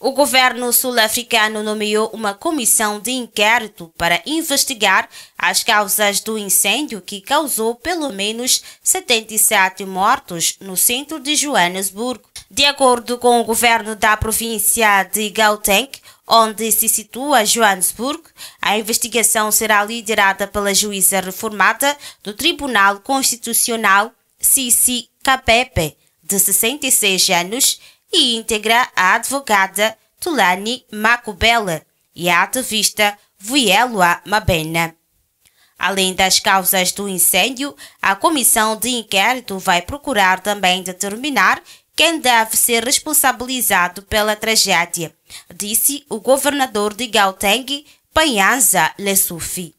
O governo sul-africano nomeou uma comissão de inquérito para investigar as causas do incêndio que causou pelo menos 77 mortos no centro de Joanesburgo. De acordo com o governo da província de Gauteng, onde se situa Joanesburgo, a investigação será liderada pela juíza reformada do Tribunal Constitucional Sisi Kapepe, de 66 anos, e integra a advogada Tulani Macubela e a ativista Vielua Mabena. Além das causas do incêndio, a comissão de inquérito vai procurar também determinar quem deve ser responsabilizado pela tragédia, disse o governador de Gauteng, Panhanza Lesufi.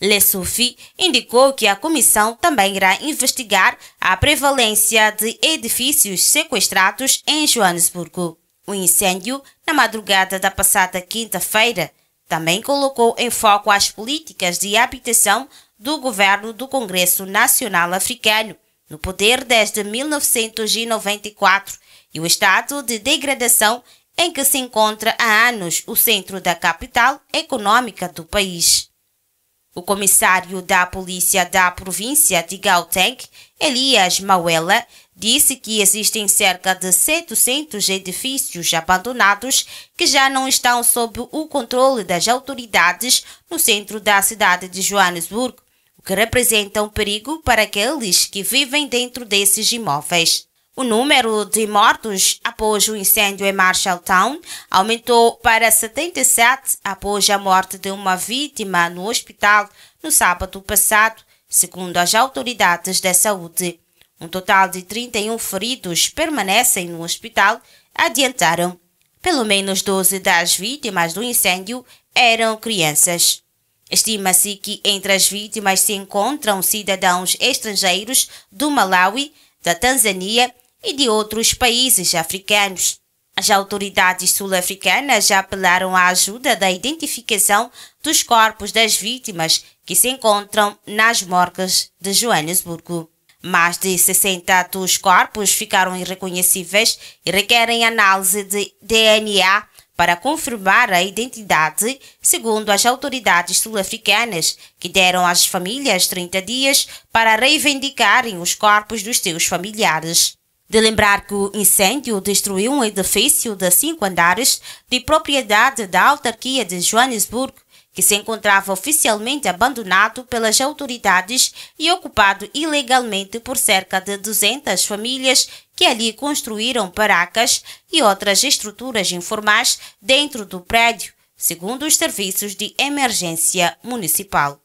Le Soufi indicou que a comissão também irá investigar a prevalência de edifícios sequestrados em Joanesburgo. O incêndio, na madrugada da passada quinta-feira, também colocou em foco as políticas de habitação do governo do Congresso Nacional Africano, no poder desde 1994, e o estado de degradação em que se encontra há anos o centro da capital econômica do país. O comissário da polícia da província de Gauteng, Elias Mauela, disse que existem cerca de 700 edifícios abandonados que já não estão sob o controle das autoridades no centro da cidade de Joanesburgo, o que representa um perigo para aqueles que vivem dentro desses imóveis. O número de mortos após o incêndio em Marshalltown aumentou para 77 após a morte de uma vítima no hospital no sábado passado, segundo as autoridades da saúde. Um total de 31 feridos permanecem no hospital, adiantaram. Pelo menos 12 das vítimas do incêndio eram crianças. Estima-se que entre as vítimas se encontram cidadãos estrangeiros do Malawi, da Tanzânia e de outros países africanos. As autoridades sul-africanas já apelaram à ajuda da identificação dos corpos das vítimas que se encontram nas morgues de Joanesburgo. Mais de 60 dos corpos ficaram irreconhecíveis e requerem análise de DNA para confirmar a identidade, segundo as autoridades sul-africanas, que deram às famílias 30 dias para reivindicarem os corpos dos seus familiares de lembrar que o incêndio destruiu um edifício de cinco andares de propriedade da autarquia de Joanesburgo, que se encontrava oficialmente abandonado pelas autoridades e ocupado ilegalmente por cerca de 200 famílias que ali construíram barracas e outras estruturas informais dentro do prédio, segundo os serviços de emergência municipal.